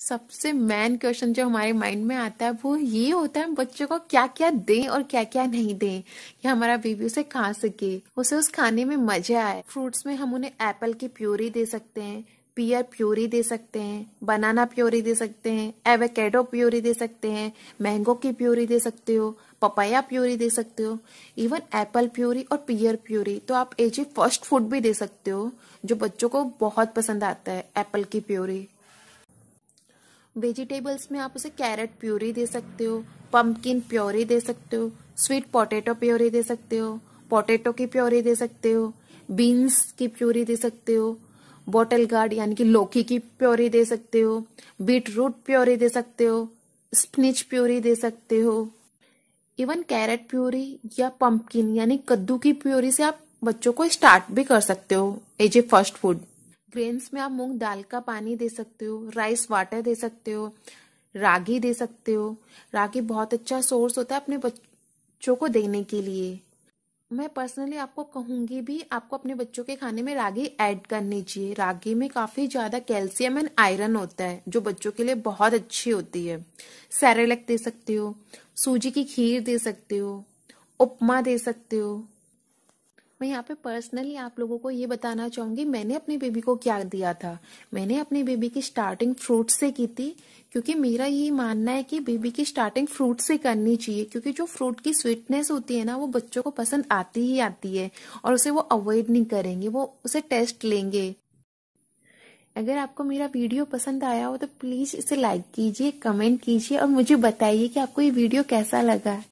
सबसे main question जो हमारे माइंड में आता है वो ये होता है बच्चों को क्या क्या दें और क्या क्या नहीं दें कि हमारा बेबी उसे खा सके उसे उस खाने में मजा आए फ्रूट्स में हम उन्हें एप्पल की प्योरी दे सकते हैं पियर प्योरी दे सकते हैं बनाना प्योरी दे सकते हैं एवेकेडो प्योरी दे सकते हैं मैंगो की प्योरी दे सकते हो पपाया प्योरी दे सकते हो इवन एप्पल प्योरी और पियर प्योरी तो आप एजी फर्स्ट फूड भी दे सकते हो जो बच्चों को बहुत पसंद आता है एप्पल की प्योरी वेजिटेबल्स में आप उसे कैरेट प्योरी दे सकते हो पम्पकिन प्योरी दे सकते हो स्वीट पोटैटो प्योरी दे सकते हो पोटैटो की प्योरी दे सकते हो बीन्स की प्योरी दे सकते हो बॉटल गार्ड यानी कि लौकी की प्योरी दे सकते हो बीट रूट प्योरी दे सकते हो स्पिनिच प्योरी दे सकते हो इवन कैरेट प्योरी या पम्पकिन यानी कद्दू की प्योरी से आप बच्चों को स्टार्ट भी कर सकते हो as a first food grains में आप मूंग दाल का पानी दे सकते हो राइस वाटर दे सकते हो रागी दे सकते हो रागी बहुत अच्छा सोर्स होता है अपने बच्चों को देने के लिए मैं पर्सनली आपको कहूंगी भी आपको अपने बच्चों के खाने में रागी ऐड करनी चाहिए रागी में काफ़ी ज़्यादा कैल्शियम एंड आयरन होता है जो बच्चों के लिए बहुत अच्छी होती है सैरेलक दे सकते हो सूजी की खीर दे सकते हो उपमा दे सकते हो मैं यहाँ पे पर्सनली आप लोगों को ये बताना चाहूंगी मैंने अपने बेबी को क्या दिया था मैंने अपने बेबी की स्टार्टिंग फ्रूट से की थी क्योंकि मेरा ये मानना है कि बेबी की स्टार्टिंग फ्रूट से करनी चाहिए क्योंकि जो फ्रूट की स्वीटनेस होती है ना वो बच्चों को पसंद आती ही आती है और उसे वो अवॉइड नहीं करेंगे वो उसे टेस्ट लेंगे अगर आपको मेरा वीडियो पसंद आया हो तो प्लीज इसे लाइक कीजिए कमेंट कीजिए और मुझे बताइए कि आपको ये वीडियो कैसा लगा